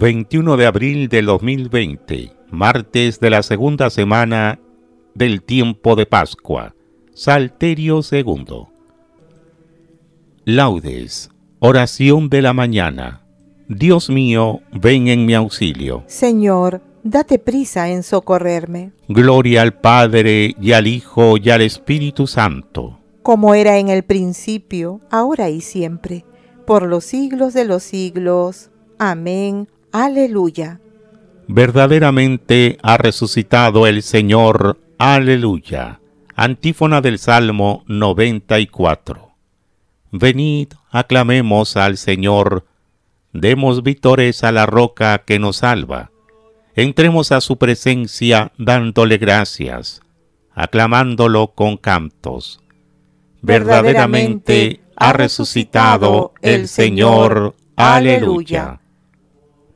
21 de abril de 2020, martes de la segunda semana del tiempo de Pascua, Salterio II. Laudes, oración de la mañana. Dios mío, ven en mi auxilio. Señor, date prisa en socorrerme. Gloria al Padre y al Hijo y al Espíritu Santo. Como era en el principio, ahora y siempre, por los siglos de los siglos. Amén. Aleluya. Verdaderamente ha resucitado el Señor. Aleluya. Antífona del Salmo 94. Venid, aclamemos al Señor. Demos vítores a la roca que nos salva. Entremos a su presencia dándole gracias, aclamándolo con cantos. Verdaderamente ha resucitado el Señor. Aleluya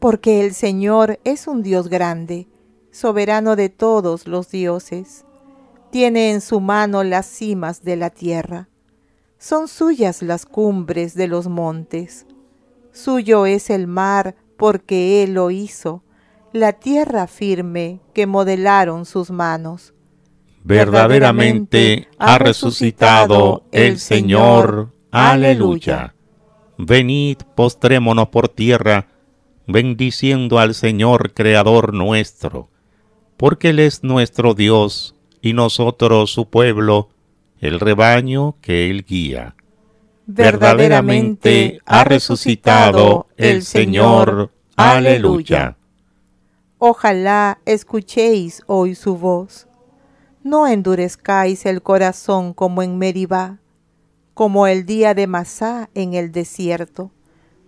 porque el Señor es un Dios grande, soberano de todos los dioses. Tiene en su mano las cimas de la tierra. Son suyas las cumbres de los montes. Suyo es el mar porque Él lo hizo, la tierra firme que modelaron sus manos. Verdaderamente ha resucitado el Señor. Aleluya. Venid, postrémonos por tierra bendiciendo al Señor Creador nuestro, porque Él es nuestro Dios y nosotros su pueblo, el rebaño que Él guía. Verdaderamente ha resucitado el Señor. Aleluya. Ojalá escuchéis hoy su voz. No endurezcáis el corazón como en Meribá, como el día de Masá en el desierto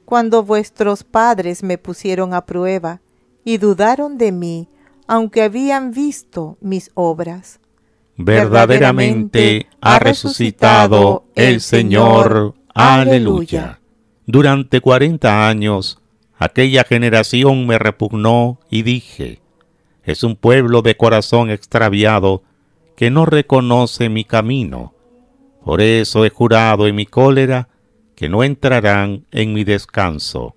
cuando vuestros padres me pusieron a prueba y dudaron de mí, aunque habían visto mis obras. Verdaderamente ha resucitado el Señor. Aleluya. Durante cuarenta años aquella generación me repugnó y dije, es un pueblo de corazón extraviado que no reconoce mi camino. Por eso he jurado en mi cólera que no entrarán en mi descanso.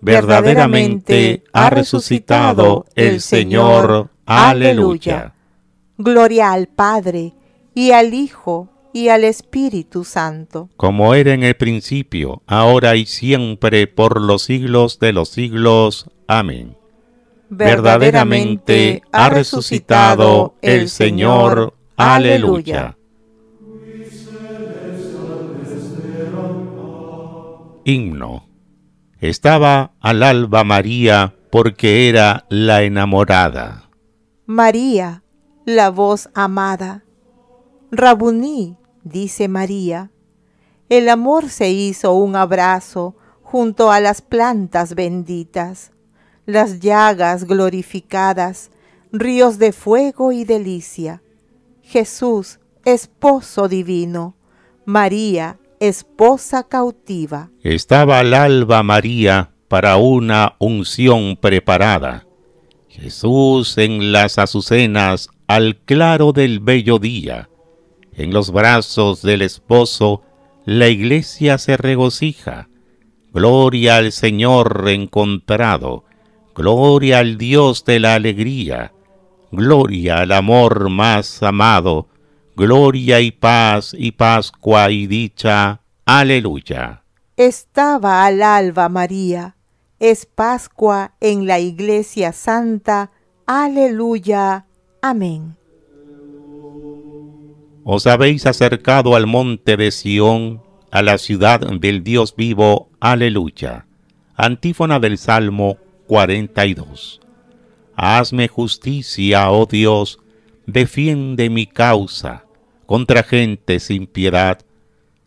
Verdaderamente ha resucitado el Señor. Aleluya. Gloria al Padre, y al Hijo, y al Espíritu Santo. Como era en el principio, ahora y siempre, por los siglos de los siglos. Amén. Verdaderamente ha resucitado el Señor. Aleluya. Himno. Estaba al alba María porque era la enamorada. María, la voz amada. Rabuní, dice María. El amor se hizo un abrazo junto a las plantas benditas, las llagas glorificadas, ríos de fuego y delicia. Jesús, esposo divino, María, esposa cautiva. Estaba al alba María para una unción preparada. Jesús en las azucenas al claro del bello día. En los brazos del esposo la iglesia se regocija. Gloria al Señor encontrado, gloria al Dios de la alegría, gloria al amor más amado, gloria y paz y pascua y dicha. Aleluya. Estaba al alba María, es Pascua en la Iglesia Santa. Aleluya. Amén. Os habéis acercado al monte de Sión, a la ciudad del Dios vivo. Aleluya. Antífona del Salmo 42. Hazme justicia, oh Dios, defiende mi causa contra gente sin piedad.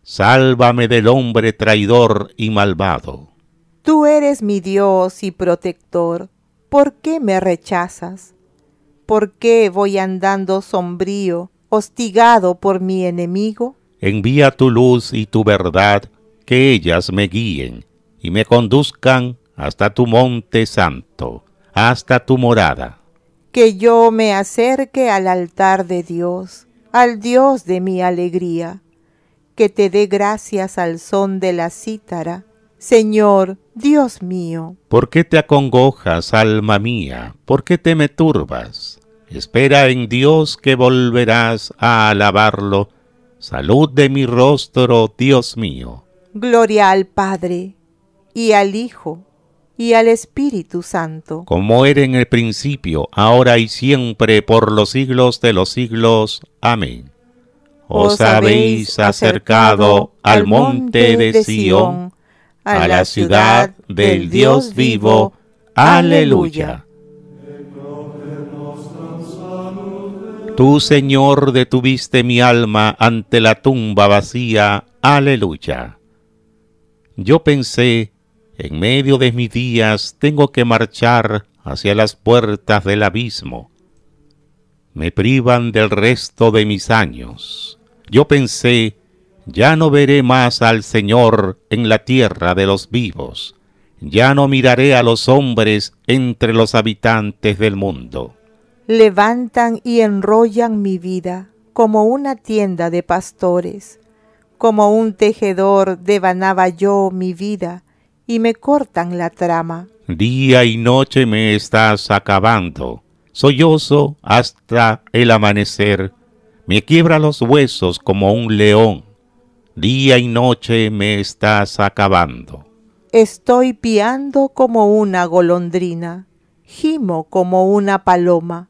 Sálvame del hombre traidor y malvado. Tú eres mi Dios y protector. ¿Por qué me rechazas? ¿Por qué voy andando sombrío, hostigado por mi enemigo? Envía tu luz y tu verdad, que ellas me guíen y me conduzcan hasta tu monte santo, hasta tu morada. Que yo me acerque al altar de Dios al Dios de mi alegría, que te dé gracias al son de la cítara, Señor, Dios mío. ¿Por qué te acongojas, alma mía? ¿Por qué te me turbas? Espera en Dios que volverás a alabarlo. Salud de mi rostro, Dios mío. Gloria al Padre, y al Hijo, y al Espíritu Santo. Como era en el principio, ahora y siempre, por los siglos de los siglos. Amén. Os habéis acercado al monte de Sión, a la ciudad del Dios vivo. Aleluya. Tú, Señor, detuviste mi alma ante la tumba vacía. Aleluya. Yo pensé, en medio de mis días tengo que marchar hacia las puertas del abismo. Me privan del resto de mis años. Yo pensé, ya no veré más al Señor en la tierra de los vivos. Ya no miraré a los hombres entre los habitantes del mundo. Levantan y enrollan mi vida como una tienda de pastores. Como un tejedor devanaba yo mi vida y me cortan la trama. Día y noche me estás acabando. Sollozo hasta el amanecer. Me quiebra los huesos como un león. Día y noche me estás acabando. Estoy piando como una golondrina. Gimo como una paloma.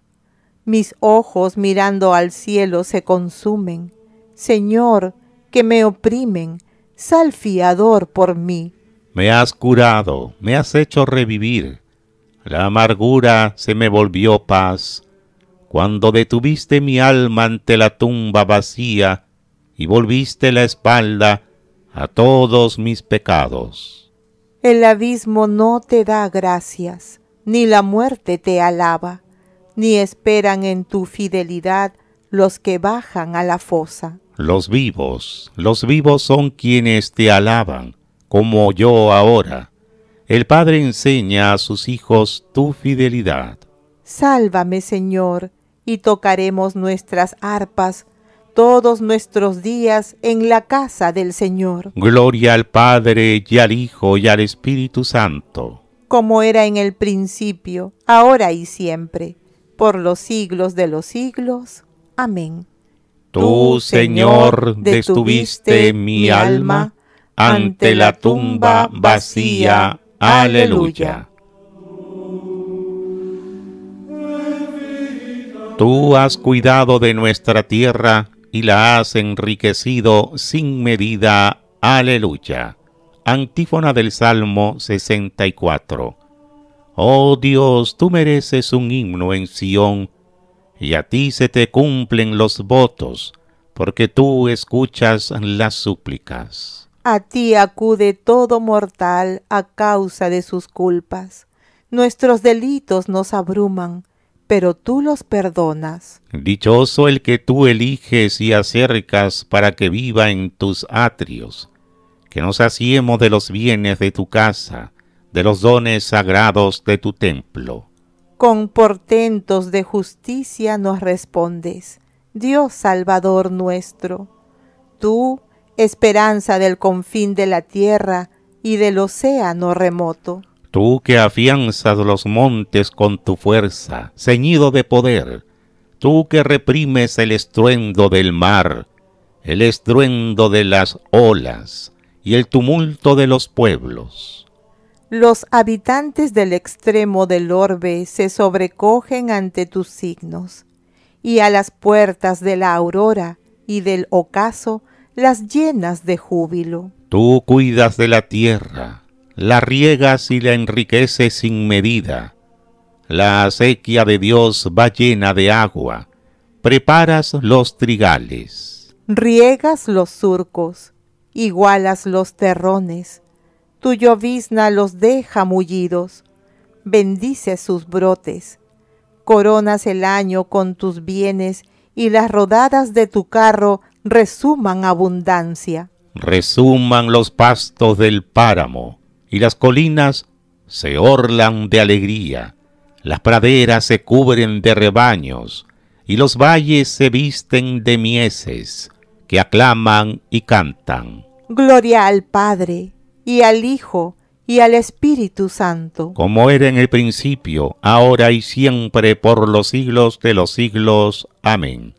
Mis ojos mirando al cielo se consumen. Señor, que me oprimen. Sal fiador por mí me has curado, me has hecho revivir. La amargura se me volvió paz, cuando detuviste mi alma ante la tumba vacía y volviste la espalda a todos mis pecados. El abismo no te da gracias, ni la muerte te alaba, ni esperan en tu fidelidad los que bajan a la fosa. Los vivos, los vivos son quienes te alaban, como yo ahora. El Padre enseña a sus hijos tu fidelidad. Sálvame, Señor, y tocaremos nuestras arpas todos nuestros días en la casa del Señor. Gloria al Padre y al Hijo y al Espíritu Santo. Como era en el principio, ahora y siempre, por los siglos de los siglos. Amén. Tú, Señor, detuviste mi alma ante la tumba vacía. Aleluya. Tú has cuidado de nuestra tierra y la has enriquecido sin medida. Aleluya. Antífona del Salmo 64. Oh Dios, tú mereces un himno en Sión, y a ti se te cumplen los votos, porque tú escuchas las súplicas. A ti acude todo mortal a causa de sus culpas. Nuestros delitos nos abruman, pero tú los perdonas. Dichoso el que tú eliges y acercas para que viva en tus atrios, que nos asiemos de los bienes de tu casa, de los dones sagrados de tu templo. Con portentos de justicia nos respondes, Dios Salvador nuestro. Tú esperanza del confín de la tierra y del océano remoto. Tú que afianzas los montes con tu fuerza, ceñido de poder, tú que reprimes el estruendo del mar, el estruendo de las olas y el tumulto de los pueblos. Los habitantes del extremo del orbe se sobrecogen ante tus signos, y a las puertas de la aurora y del ocaso las llenas de júbilo. Tú cuidas de la tierra, la riegas y la enriqueces sin medida. La acequia de Dios va llena de agua. Preparas los trigales. Riegas los surcos, igualas los terrones. Tu llovizna los deja mullidos. bendices sus brotes. Coronas el año con tus bienes y las rodadas de tu carro resuman abundancia. Resuman los pastos del páramo, y las colinas se orlan de alegría, las praderas se cubren de rebaños, y los valles se visten de mieses, que aclaman y cantan. Gloria al Padre, y al Hijo, y al Espíritu Santo. Como era en el principio, ahora y siempre, por los siglos de los siglos. Amén.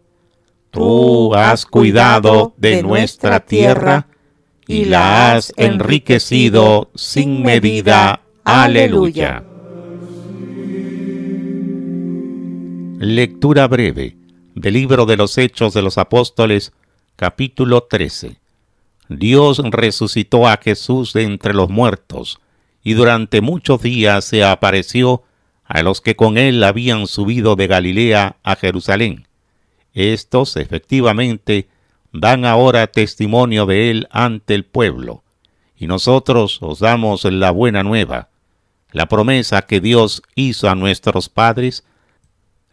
Tú has cuidado de nuestra tierra y la has enriquecido sin medida. Aleluya. Lectura breve del libro de los Hechos de los Apóstoles, capítulo 13. Dios resucitó a Jesús de entre los muertos, y durante muchos días se apareció a los que con él habían subido de Galilea a Jerusalén estos efectivamente dan ahora testimonio de él ante el pueblo, y nosotros os damos la buena nueva. La promesa que Dios hizo a nuestros padres,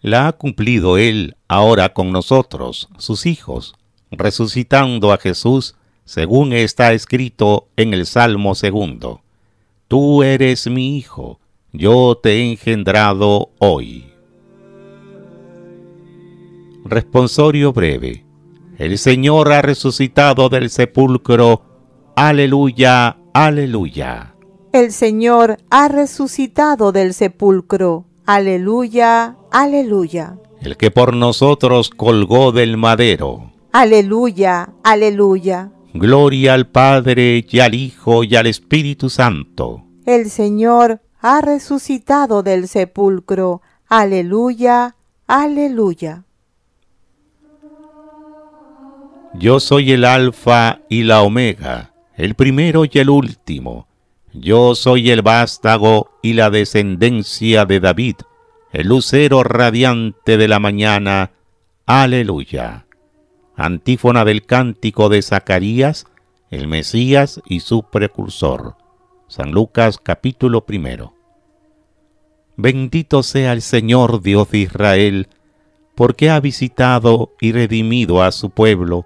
la ha cumplido él ahora con nosotros, sus hijos, resucitando a Jesús, según está escrito en el Salmo segundo. Tú eres mi hijo, yo te he engendrado hoy. Responsorio breve. El Señor ha resucitado del sepulcro. Aleluya, aleluya. El Señor ha resucitado del sepulcro. Aleluya, aleluya. El que por nosotros colgó del madero. Aleluya, aleluya. Gloria al Padre y al Hijo y al Espíritu Santo. El Señor ha resucitado del sepulcro. Aleluya, aleluya. Yo soy el Alfa y la Omega, el primero y el último. Yo soy el vástago y la descendencia de David, el lucero radiante de la mañana. Aleluya. Antífona del cántico de Zacarías, el Mesías y su precursor. San Lucas capítulo primero. Bendito sea el Señor Dios de Israel, porque ha visitado y redimido a su pueblo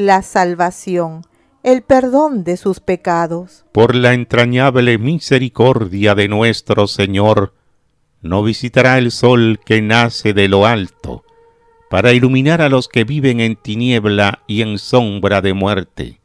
la salvación, el perdón de sus pecados. Por la entrañable misericordia de nuestro Señor, no visitará el sol que nace de lo alto, para iluminar a los que viven en tiniebla y en sombra de muerte,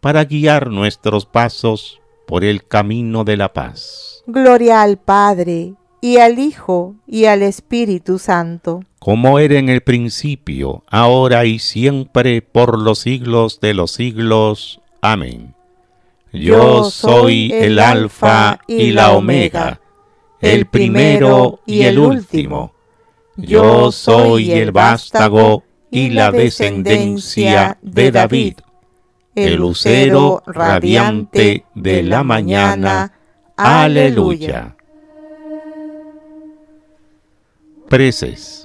para guiar nuestros pasos por el camino de la paz. Gloria al Padre, y al Hijo, y al Espíritu Santo como era en el principio, ahora y siempre, por los siglos de los siglos. Amén. Yo soy el Alfa y la Omega, el primero y el último. Yo soy el vástago y la descendencia de David, el lucero radiante de la mañana. Aleluya. Preces.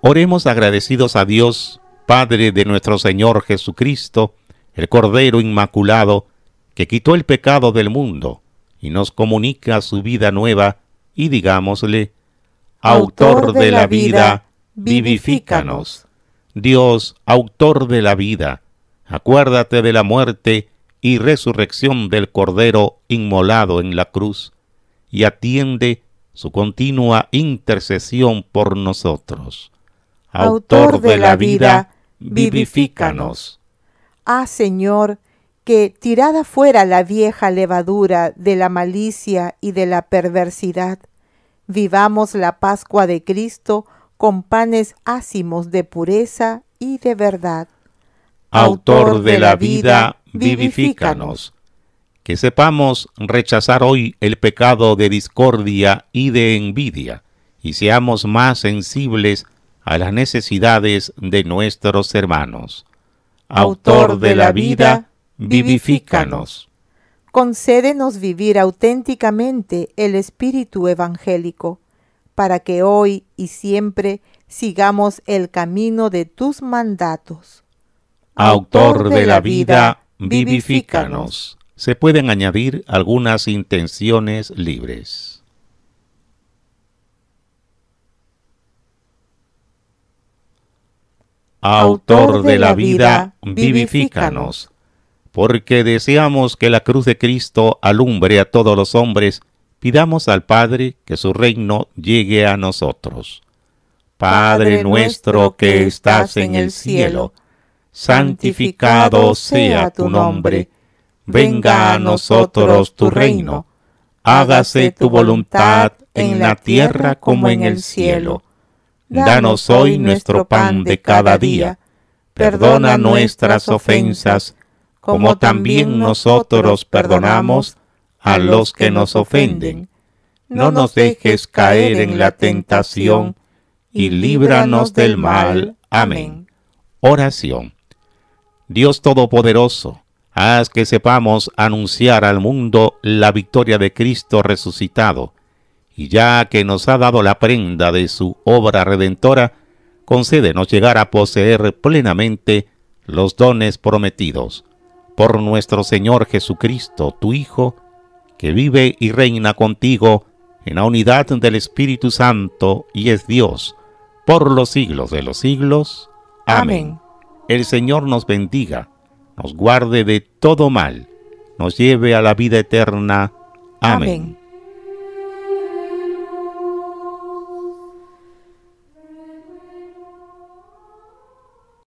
Oremos agradecidos a Dios, Padre de nuestro Señor Jesucristo, el Cordero Inmaculado, que quitó el pecado del mundo y nos comunica su vida nueva, y digámosle, Autor de la vida, vivifícanos. Dios, autor de la vida, acuérdate de la muerte y resurrección del Cordero inmolado en la cruz, y atiende su continua intercesión por nosotros autor de la vida, vivifícanos. Ah, Señor, que tirada fuera la vieja levadura de la malicia y de la perversidad, vivamos la Pascua de Cristo con panes ácimos de pureza y de verdad. Autor de la vida, vivifícanos. Que sepamos rechazar hoy el pecado de discordia y de envidia, y seamos más sensibles a a las necesidades de nuestros hermanos. Autor de la vida, vivifícanos. Concédenos vivir auténticamente el espíritu evangélico, para que hoy y siempre sigamos el camino de tus mandatos. Autor de la vida, vivifícanos. Se pueden añadir algunas intenciones libres. autor de la vida, vivifícanos, porque deseamos que la cruz de Cristo alumbre a todos los hombres, pidamos al Padre que su reino llegue a nosotros. Padre nuestro que estás en el cielo, santificado sea tu nombre, venga a nosotros tu reino, hágase tu voluntad en la tierra como en el cielo. Danos hoy nuestro pan de cada día. Perdona nuestras ofensas, como también nosotros perdonamos a los que nos ofenden. No nos dejes caer en la tentación, y líbranos del mal. Amén. Oración. Dios Todopoderoso, haz que sepamos anunciar al mundo la victoria de Cristo resucitado y ya que nos ha dado la prenda de su obra redentora, concédenos llegar a poseer plenamente los dones prometidos por nuestro Señor Jesucristo, tu Hijo, que vive y reina contigo en la unidad del Espíritu Santo y es Dios, por los siglos de los siglos. Amén. El Señor nos bendiga, nos guarde de todo mal, nos lleve a la vida eterna. Amén.